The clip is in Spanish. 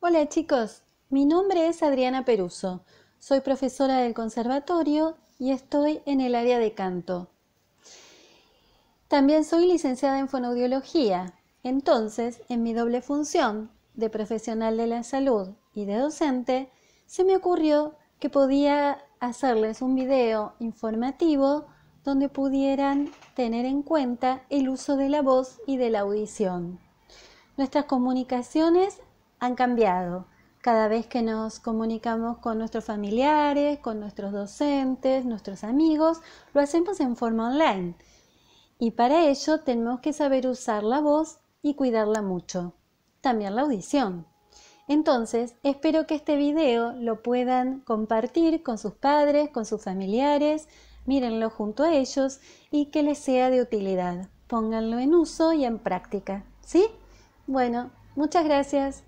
Hola chicos, mi nombre es Adriana Peruso, soy profesora del conservatorio y estoy en el área de canto. También soy licenciada en fonoaudiología, entonces en mi doble función de profesional de la salud y de docente, se me ocurrió que podía hacerles un video informativo donde pudieran tener en cuenta el uso de la voz y de la audición. Nuestras comunicaciones han cambiado cada vez que nos comunicamos con nuestros familiares, con nuestros docentes, nuestros amigos, lo hacemos en forma online. Y para ello tenemos que saber usar la voz y cuidarla mucho. También la audición. Entonces, espero que este video lo puedan compartir con sus padres, con sus familiares, mírenlo junto a ellos y que les sea de utilidad. Pónganlo en uso y en práctica. ¿Sí? Bueno, muchas gracias.